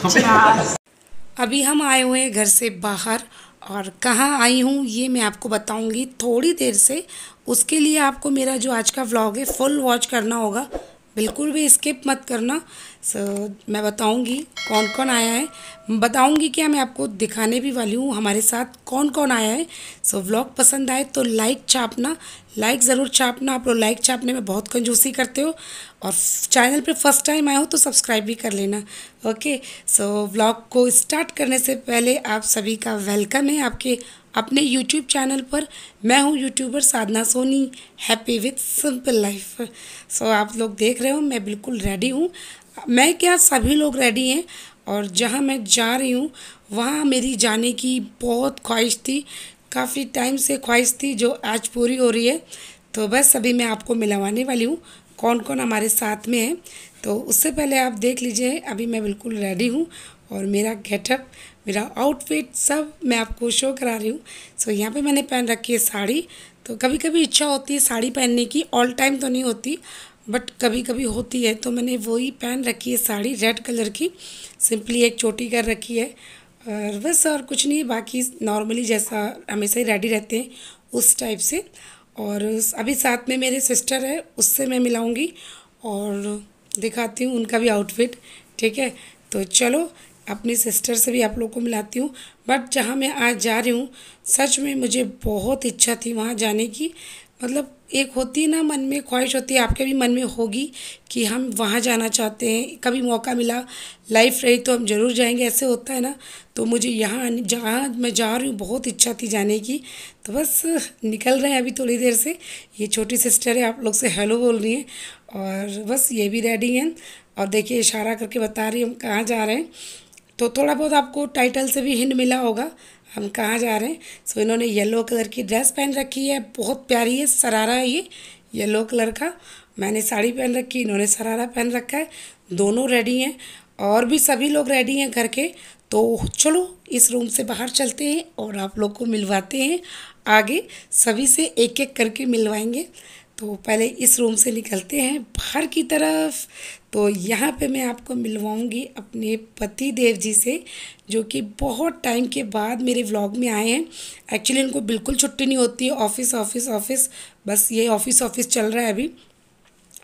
अभी हम आए हुए हैं घर से बाहर और कहाँ आई हूँ ये मैं आपको बताऊँगी थोड़ी देर से उसके लिए आपको मेरा जो आज का व्लॉग है फुल वॉच करना होगा बिल्कुल भी स्किप मत करना सो so, मैं बताऊंगी कौन कौन आया है बताऊंगी क्या मैं आपको दिखाने भी वाली हूँ हमारे साथ कौन कौन आया है सो so, व्लॉग पसंद आए तो लाइक छापना लाइक ज़रूर छापना आप लोग लाइक छापने में बहुत कंजूसी करते हो और चैनल पे फर्स्ट टाइम आए हो तो सब्सक्राइब भी कर लेना ओके सो so, व्लॉग को स्टार्ट करने से पहले आप सभी का वेलकम है आपके अपने यूट्यूब चैनल पर मैं हूँ YouTuber Sadhana Soni happy with simple life so आप लोग देख रहे हो मैं बिल्कुल रेडी हूँ मैं क्या सभी लोग रेडी हैं और जहाँ मैं जा रही हूँ वहाँ मेरी जाने की बहुत ख्वाहिश थी काफ़ी टाइम से ख्वाहिश थी जो आज पूरी हो रही है तो बस अभी मैं आपको मिलवाने वाली हूँ कौन कौन हमारे साथ में है तो उससे पहले आप देख लीजिए अभी मैं बिल्कुल रेडी हूँ और मेरा गेटअप मेरा आउटफिट सब मैं आपको शो करा रही हूँ सो यहाँ पे मैंने पहन रखी है साड़ी तो कभी कभी इच्छा होती है साड़ी पहनने की ऑल टाइम तो नहीं होती बट कभी कभी होती है तो मैंने वही पहन रखी है साड़ी रेड कलर की सिंपली एक चोटी कर रखी है और बस और कुछ नहीं बाकी नॉर्मली जैसा हमेशा ही रेडी रहते हैं उस टाइप से और अभी साथ में मेरे सिस्टर है उससे मैं मिलाऊंगी और दिखाती हूँ उनका भी आउटफिट ठीक है तो चलो अपनी सिस्टर से भी आप लोग को मिलाती हूँ बट जहाँ मैं आज जा रही हूँ सच में मुझे बहुत इच्छा थी वहाँ जाने की मतलब एक होती है ना मन में ख्वाहिश होती है आपके भी मन में होगी कि हम वहाँ जाना चाहते हैं कभी मौका मिला लाइफ रही तो हम ज़रूर जाएंगे ऐसे होता है ना तो मुझे यहाँ आने जहाँ मैं जा रही हूँ बहुत इच्छा थी जाने की तो बस निकल रहे हैं अभी थोड़ी देर से ये छोटी सिस्टर है आप लोग से हेलो बोल रही हैं और बस ये भी रेडी हैं और देखिए इशारा करके बता रही हम कहाँ जा रहे हैं तो थोड़ा बहुत आपको टाइटल से भी हिंड मिला होगा हम कहाँ जा रहे हैं सो so, इन्होंने येलो कलर की ड्रेस पहन रखी है बहुत प्यारी है सरारा है ये येलो कलर का मैंने साड़ी पहन रखी इन्होंने सरारा पहन रखा है दोनों रेडी हैं और भी सभी लोग रेडी हैं घर के तो चलो इस रूम से बाहर चलते हैं और आप लोग को मिलवाते हैं आगे सभी से एक एक करके मिलवाएंगे तो पहले इस रूम से निकलते हैं बाहर की तरफ तो यहाँ पे मैं आपको मिलवाऊंगी अपने पति देव जी से जो कि बहुत टाइम के बाद मेरे व्लॉग में आए हैं एक्चुअली इनको बिल्कुल छुट्टी नहीं होती ऑफिस ऑफिस ऑफिस बस ये ऑफिस ऑफिस चल रहा है अभी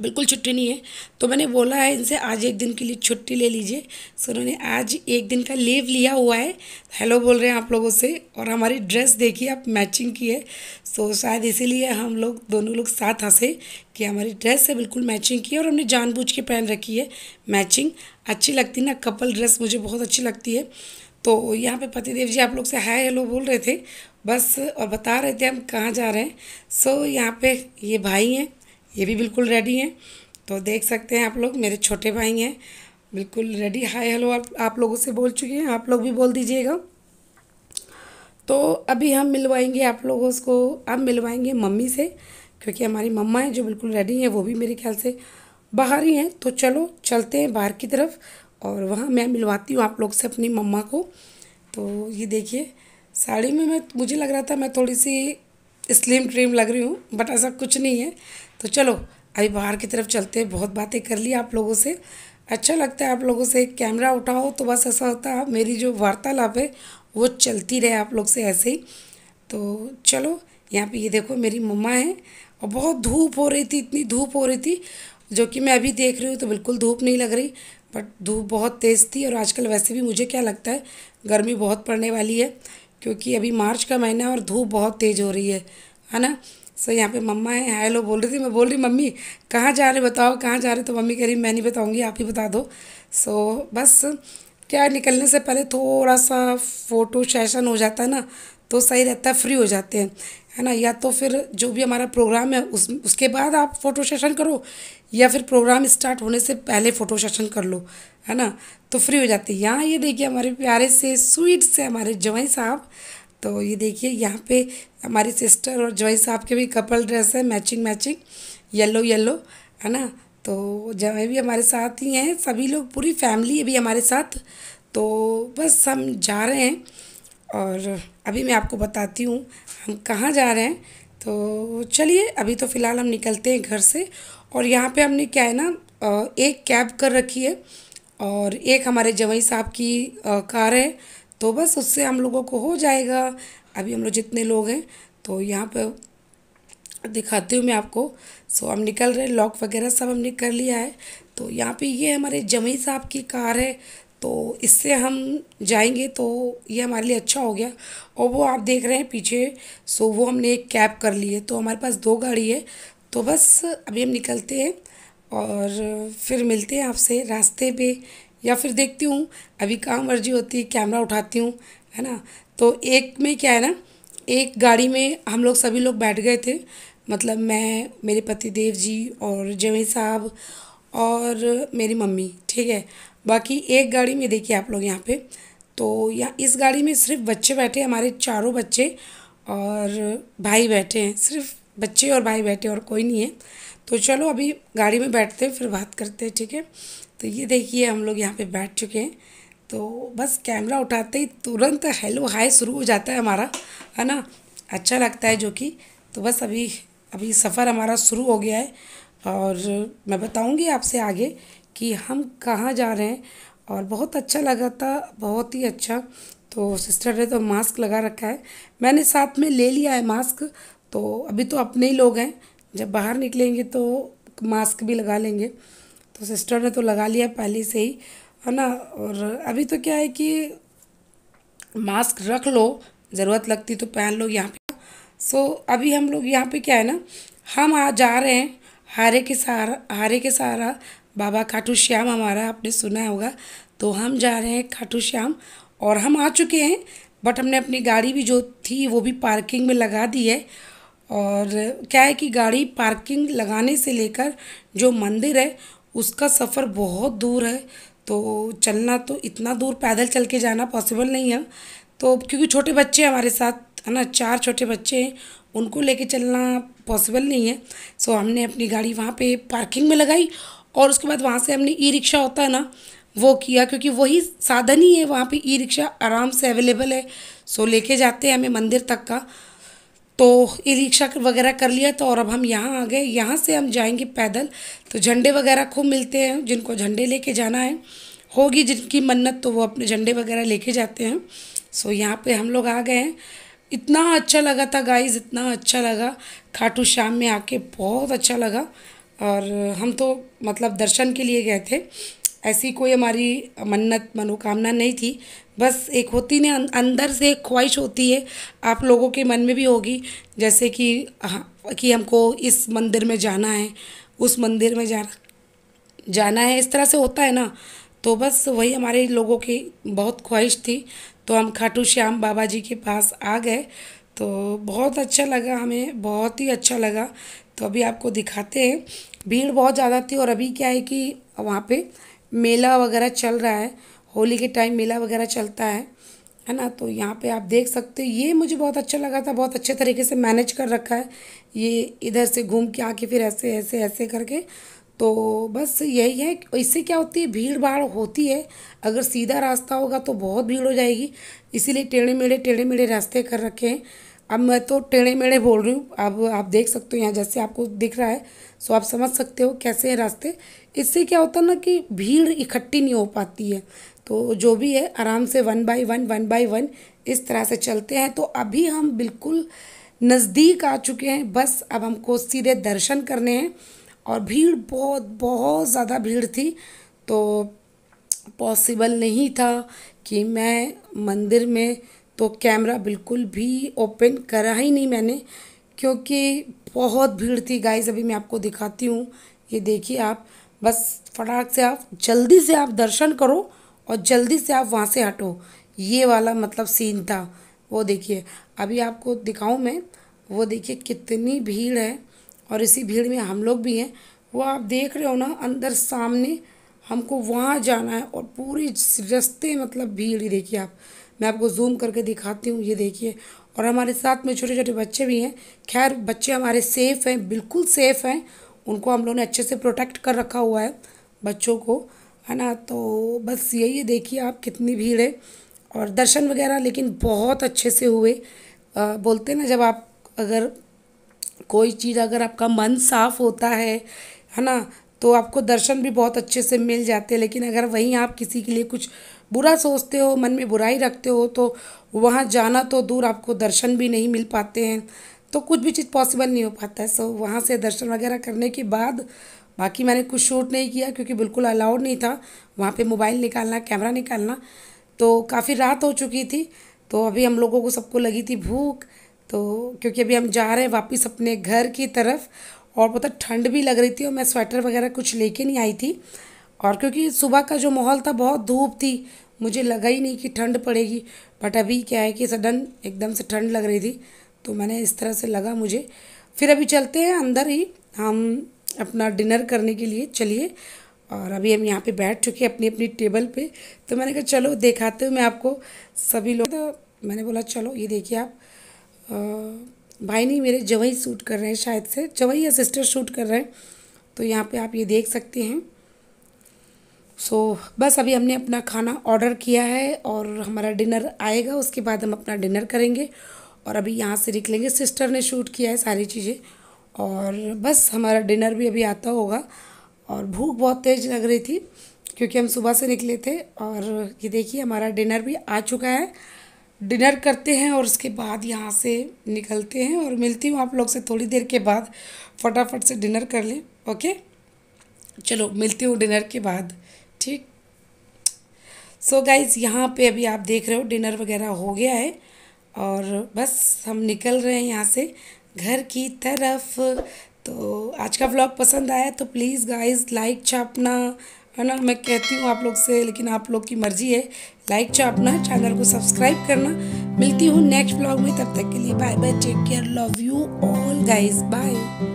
बिल्कुल छुट्टी नहीं है तो मैंने बोला है इनसे आज एक दिन के लिए छुट्टी ले लीजिए सो उन्होंने आज एक दिन का लीव लिया हुआ है हेलो बोल रहे हैं आप लोगों से और हमारी ड्रेस देखिए आप मैचिंग की है सो शायद इसीलिए हम लोग दोनों लोग साथ हंसे कि हमारी ड्रेस है बिल्कुल मैचिंग की है और हमने जानबूझ के पहन रखी है मैचिंग अच्छी लगती ना कपल ड्रेस मुझे बहुत अच्छी लगती है तो यहाँ पे पतिदेव जी आप लोग से हाय हेलो बोल रहे थे बस और बता रहे थे हम कहाँ जा रहे हैं सो यहाँ पे ये भाई हैं ये भी बिल्कुल रेडी हैं तो देख सकते हैं आप लोग मेरे छोटे भाई हैं बिल्कुल रेडी हाय हेलो आप, आप लोगों से बोल चुके हैं आप लोग भी बोल दीजिएगा तो अभी हम मिलवाएंगे आप लोगों को अब मिलवाएंगे मम्मी से क्योंकि हमारी मम्मा हैं जो बिल्कुल रेडी हैं वो भी मेरे ख्याल से बाहर ही हैं तो चलो चलते हैं बाहर की तरफ और वहाँ मैं मिलवाती हूँ आप लोग से अपनी मम्मा को तो ये देखिए साड़ी में मैं मुझे लग रहा था मैं थोड़ी सी स्लिम ट्रिम लग रही हूँ बट ऐसा कुछ नहीं है तो चलो अभी बाहर की तरफ चलते हैं बहुत बातें कर ली आप लोगों से अच्छा लगता है आप लोगों से कैमरा उठाओ तो बस ऐसा होता है मेरी जो वार्तालाप है वो चलती रहे आप लोग से ऐसे ही तो चलो यहाँ पे ये देखो मेरी मम्मा है और बहुत धूप हो रही थी इतनी धूप हो रही थी जो कि मैं अभी देख रही हूँ तो बिल्कुल धूप नहीं लग रही बट धूप बहुत तेज़ थी और आजकल वैसे भी मुझे क्या लगता है गर्मी बहुत पड़ने वाली है क्योंकि अभी मार्च का महीना है और धूप बहुत तेज़ हो रही है है ना सो यहाँ पे मम्मा है हेलो बोल रही थी मैं बोल रही मम्मी कहाँ जा रहे बताओ कहाँ जा रहे तो मम्मी कह रही मैं नहीं बताऊँगी आप ही बता दो सो बस क्या निकलने से पहले थोड़ा सा फ़ोटो सेशन हो जाता है ना तो सही रहता है फ्री हो जाते हैं है ना या तो फिर जो भी हमारा प्रोग्राम है उस उसके बाद आप फ़ोटो सेशन करो या फिर प्रोग्राम स्टार्ट होने से पहले फ़ोटो सेशन कर लो है ना तो फ्री हो जाती है यहाँ ये देखिए हमारे प्यारे से स्वीट से हमारे जवाई साहब तो ये देखिए यहाँ पे हमारी सिस्टर और जवाई साहब के भी कपल ड्रेस है मैचिंग मैचिंग येलो येलो है ना तो जवाई भी हमारे साथ ही हैं सभी लोग पूरी फैमिली भी हमारे साथ तो बस हम जा रहे हैं और अभी मैं आपको बताती हूँ हम कहाँ जा रहे हैं तो चलिए अभी तो फ़िलहाल हम निकलते हैं घर से और यहाँ पे हमने क्या है ना एक कैब कर रखी है और एक हमारे जवई साहब की कार है तो बस उससे हम लोगों को हो जाएगा अभी हम लोग जितने लोग हैं तो यहाँ पर दिखाती हूँ मैं आपको सो हम निकल रहे हैं लॉक वगैरह सब हमने कर लिया है तो यहाँ पे ये हमारे जमई साहब की कार है तो इससे हम जाएंगे तो ये हमारे लिए अच्छा हो गया और वो आप देख रहे हैं पीछे सो वो हमने एक कैब कर ली है तो हमारे पास दो गाड़ी है तो बस अभी हम निकलते हैं और फिर मिलते हैं आपसे रास्ते पे या फिर देखती हूँ अभी काम वर्जी होती है कैमरा उठाती हूँ है ना तो एक में क्या है ना एक गाड़ी में हम लोग सभी लोग बैठ गए थे मतलब मैं मेरे पति देव जी और जमी साहब और मेरी मम्मी ठीक है बाकी एक गाड़ी में देखिए आप लोग यहाँ पे तो यहाँ इस गाड़ी में सिर्फ बच्चे बैठे हमारे चारों बच्चे और भाई बैठे हैं सिर्फ बच्चे और भाई बैठे और कोई नहीं है तो चलो अभी गाड़ी में बैठते हैं फिर बात करते हैं ठीक है तो ये देखिए हम लोग यहाँ पे बैठ चुके हैं तो बस कैमरा उठाते ही तुरंत हेलो हाय शुरू हो जाता है हमारा है ना अच्छा लगता है जो कि तो बस अभी अभी सफ़र हमारा शुरू हो गया है और मैं बताऊँगी आपसे आगे कि हम कहाँ जा रहे हैं और बहुत अच्छा लगा था बहुत ही अच्छा तो सिस्टर ने तो मास्क लगा रखा है मैंने साथ में ले लिया है मास्क तो अभी तो अपने ही लोग हैं जब बाहर निकलेंगे तो मास्क भी लगा लेंगे तो सिस्टर ने तो लगा लिया पहले से ही है ना और अभी तो क्या है कि मास्क रख लो ज़रूरत लगती तो पहन लो यहाँ पे सो अभी हम लोग यहाँ पे क्या है ना हम आ जा रहे हैं हारे के सहारा हारे के सहारा बाबा खाटू श्याम हमारा आपने सुना होगा तो हम जा रहे हैं खाटू श्याम और हम आ चुके हैं बट हमने अपनी गाड़ी भी जो थी वो भी पार्किंग में लगा दी है और क्या है कि गाड़ी पार्किंग लगाने से लेकर जो मंदिर है उसका सफ़र बहुत दूर है तो चलना तो इतना दूर पैदल चल के जाना पॉसिबल नहीं है तो क्योंकि छोटे बच्चे हमारे साथ है ना चार छोटे बच्चे हैं उनको लेके चलना पॉसिबल नहीं है सो हमने अपनी गाड़ी वहाँ पे पार्किंग में लगाई और उसके बाद वहाँ से हमने ई रिक्शा होता है ना वो किया क्योंकि वही साधन ही है वहाँ पे ई रिक्शा आराम से अवेलेबल है सो लेके जाते हैं हमें मंदिर तक का तो ई रिक्शा वगैरह कर लिया तो और अब हम यहाँ आ गए यहाँ से हम जाएंगे पैदल तो झंडे वगैरह खूब मिलते हैं जिनको झंडे लेके जाना है होगी जिनकी मन्नत तो वो अपने झंडे वगैरह लेके जाते हैं सो यहाँ पर हम लोग आ गए हैं इतना अच्छा लगा था गाइज इतना अच्छा लगा खाटू शाम में आके बहुत अच्छा लगा और हम तो मतलब दर्शन के लिए गए थे ऐसी कोई हमारी मन्नत मनोकामना नहीं थी बस एक होती ने अंदर से एक ख्वाहिश होती है आप लोगों के मन में भी होगी जैसे कि हाँ कि हमको इस मंदिर में जाना है उस मंदिर में जाना जाना है इस तरह से होता है ना तो बस वही हमारे लोगों की बहुत ख्वाहिश थी तो हम खाटू श्याम बाबा जी के पास आ गए तो बहुत अच्छा लगा हमें बहुत ही अच्छा लगा तो अभी आपको दिखाते हैं भीड़ बहुत ज़्यादा थी और अभी क्या है कि वहाँ पे मेला वगैरह चल रहा है होली के टाइम मेला वगैरह चलता है है ना तो यहाँ पे आप देख सकते हो ये मुझे बहुत अच्छा लगा था बहुत अच्छे तरीके से मैनेज कर रखा है ये इधर से घूम के आके फिर ऐसे ऐसे ऐसे करके तो बस यही है इससे क्या होती है भीड़ भाड़ होती है अगर सीधा रास्ता होगा तो बहुत भीड़ हो जाएगी इसीलिए टेढ़े मेढ़े टेढ़े मेढ़े रास्ते कर रखे हैं अब मैं तो टेढ़े मेढ़े बोल रही हूँ अब आप देख सकते हो यहाँ जैसे आपको दिख रहा है सो आप समझ सकते हो कैसे है रास्ते इससे क्या होता है ना कि भीड़ इकट्ठी नहीं हो पाती है तो जो भी है आराम से one by one one by one इस तरह से चलते हैं तो अभी हम बिल्कुल नज़दीक आ चुके हैं बस अब हमको सीधे दर्शन करने हैं और भीड़ बहुत बहुत ज़्यादा भीड़ थी तो पॉसिबल नहीं था कि मैं मंदिर में तो कैमरा बिल्कुल भी ओपन करा ही नहीं मैंने क्योंकि बहुत भीड़ थी गाइस अभी मैं आपको दिखाती हूँ ये देखिए आप बस फटाक से आप जल्दी से आप दर्शन करो और जल्दी से आप वहाँ से हटो ये वाला मतलब सीन था वो देखिए अभी आपको दिखाऊँ मैं वो देखिए कितनी भीड़ है और इसी भीड़ में हम लोग भी हैं वो आप देख रहे हो ना अंदर सामने हमको वहाँ जाना है और पूरी रस्ते मतलब भीड़ ही देखिए आप मैं आपको जूम करके दिखाती हूँ ये देखिए और हमारे साथ में छोटे छोटे बच्चे भी हैं खैर बच्चे हमारे सेफ़ हैं बिल्कुल सेफ़ हैं उनको हम लोगों ने अच्छे से प्रोटेक्ट कर रखा हुआ है बच्चों को है ना तो बस यही है देखिए आप कितनी भीड़ है और दर्शन वगैरह लेकिन बहुत अच्छे से हुए आ, बोलते ना जब आप अगर कोई चीज़ अगर आपका मन साफ होता है है ना तो आपको दर्शन भी बहुत अच्छे से मिल जाते हैं लेकिन अगर वहीं आप किसी के लिए कुछ बुरा सोचते हो मन में बुराई रखते हो तो वहाँ जाना तो दूर आपको दर्शन भी नहीं मिल पाते हैं तो कुछ भी चीज़ पॉसिबल नहीं हो पाता है सो वहाँ से दर्शन वगैरह करने के बाद बाकी मैंने कुछ शूट नहीं किया क्योंकि बिल्कुल अलाउड नहीं था वहाँ पे मोबाइल निकालना कैमरा निकालना तो काफ़ी रात हो चुकी थी तो अभी हम लोगों को सबको लगी थी भूख तो क्योंकि अभी हम जा रहे हैं वापस अपने घर की तरफ और पता ठंड भी लग रही थी और मैं स्वेटर वगैरह कुछ लेके नहीं आई थी और क्योंकि सुबह का जो माहौल था बहुत धूप थी मुझे लगा ही नहीं कि ठंड पड़ेगी बट अभी क्या है कि सडन एकदम से ठंड लग रही थी तो मैंने इस तरह से लगा मुझे फिर अभी चलते हैं अंदर ही हम अपना डिनर करने के लिए चलिए और अभी हम यहाँ पे बैठ चुके हैं अपनी अपनी टेबल पे तो मैंने कहा चलो दिखाते हुए मैं आपको सभी लोग तो मैंने बोला चलो ये देखिए आप आ, भाई नहीं मेरे जवई सूट कर रहे हैं शायद से जवई या सिस्टर शूट कर रहे हैं तो यहाँ पे आप ये देख सकते हैं सो so, बस अभी हमने अपना खाना ऑर्डर किया है और हमारा डिनर आएगा उसके बाद हम अपना डिनर करेंगे और अभी यहाँ से निकलेंगे सिस्टर ने शूट किया है सारी चीज़ें और बस हमारा डिनर भी अभी आता होगा और भूख बहुत तेज़ लग रही थी क्योंकि हम सुबह से निकले थे और ये देखिए हमारा डिनर भी आ चुका है डिनर करते हैं और उसके बाद यहाँ से निकलते हैं और मिलती हूँ आप लोग से थोड़ी देर के बाद फटाफट से डिनर कर लें ओके चलो मिलती हूँ डिनर के बाद ठीक सो गाइज़ यहाँ पे अभी आप देख रहे हो डिनर वगैरह हो गया है और बस हम निकल रहे हैं यहाँ से घर की तरफ तो आज का व्लॉग पसंद आया तो प्लीज़ गाइज़ लाइक छापना है ना मैं कहती हूँ आप लोग से लेकिन आप लोग की मर्ज़ी है लाइक छापना चैनल को सब्सक्राइब करना मिलती हूँ नेक्स्ट व्लॉग में तब तक के लिए bye bye take care love you all guys bye